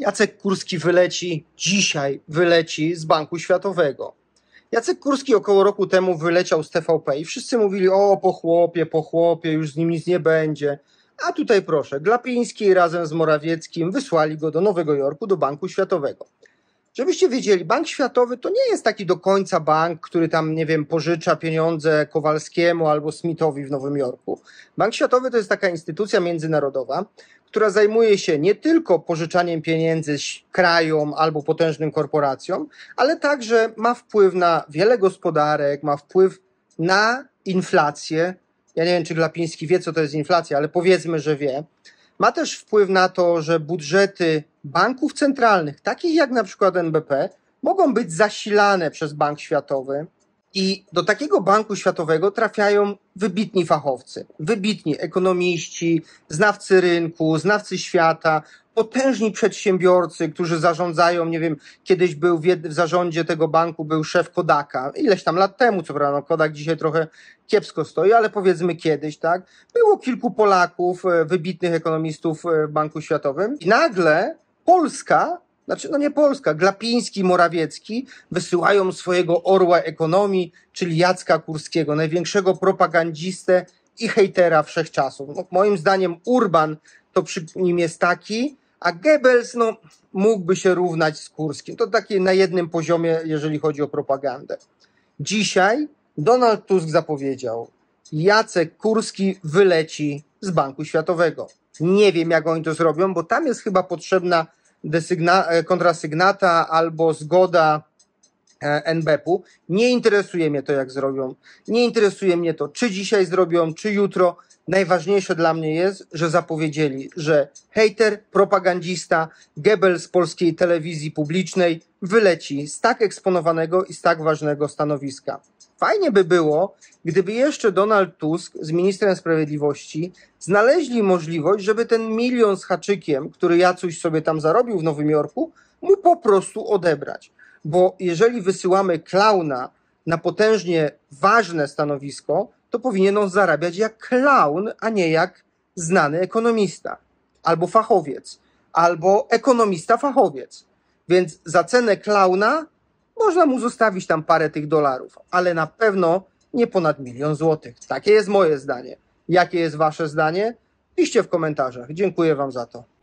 Jacek Kurski wyleci, dzisiaj wyleci z Banku Światowego. Jacek Kurski około roku temu wyleciał z TVP i wszyscy mówili, o po chłopie, po chłopie, już z nim nic nie będzie. A tutaj proszę, Glapiński razem z Morawieckim wysłali go do Nowego Jorku, do Banku Światowego. Żebyście wiedzieli, Bank Światowy to nie jest taki do końca bank, który tam, nie wiem, pożycza pieniądze Kowalskiemu albo Smithowi w Nowym Jorku. Bank Światowy to jest taka instytucja międzynarodowa, która zajmuje się nie tylko pożyczaniem pieniędzy krajom albo potężnym korporacjom, ale także ma wpływ na wiele gospodarek, ma wpływ na inflację. Ja nie wiem, czy Glapiński wie, co to jest inflacja, ale powiedzmy, że wie ma też wpływ na to, że budżety banków centralnych, takich jak na przykład NBP, mogą być zasilane przez Bank Światowy, i do takiego Banku Światowego trafiają wybitni fachowcy, wybitni ekonomiści, znawcy rynku, znawcy świata, potężni przedsiębiorcy, którzy zarządzają, nie wiem, kiedyś był w, w zarządzie tego banku był szef Kodaka, ileś tam lat temu, co prawda, no Kodak dzisiaj trochę kiepsko stoi, ale powiedzmy kiedyś, tak, było kilku Polaków, e, wybitnych ekonomistów e, w Banku Światowym i nagle Polska znaczy no nie Polska, Glapiński, Morawiecki wysyłają swojego orła ekonomii, czyli Jacka Kurskiego, największego propagandzistę i hejtera wszechczasów. No, moim zdaniem Urban to przy nim jest taki, a Goebbels no, mógłby się równać z Kurskim. To takie na jednym poziomie, jeżeli chodzi o propagandę. Dzisiaj Donald Tusk zapowiedział, Jacek Kurski wyleci z Banku Światowego. Nie wiem, jak oni to zrobią, bo tam jest chyba potrzebna desygna, e, kontrasygnata albo zgoda e, NBP-u. Nie interesuje mnie to, jak zrobią. Nie interesuje mnie to, czy dzisiaj zrobią, czy jutro. Najważniejsze dla mnie jest, że zapowiedzieli, że hejter, propagandista, Goebbels polskiej telewizji publicznej wyleci z tak eksponowanego i z tak ważnego stanowiska. Fajnie by było, gdyby jeszcze Donald Tusk z ministrem sprawiedliwości znaleźli możliwość, żeby ten milion z haczykiem, który Jacuś sobie tam zarobił w Nowym Jorku, mu po prostu odebrać. Bo jeżeli wysyłamy klauna na potężnie ważne stanowisko, to powinien on zarabiać jak klaun, a nie jak znany ekonomista, albo fachowiec, albo ekonomista fachowiec. Więc za cenę klauna można mu zostawić tam parę tych dolarów, ale na pewno nie ponad milion złotych. Takie jest moje zdanie. Jakie jest wasze zdanie? Piszcie w komentarzach. Dziękuję wam za to.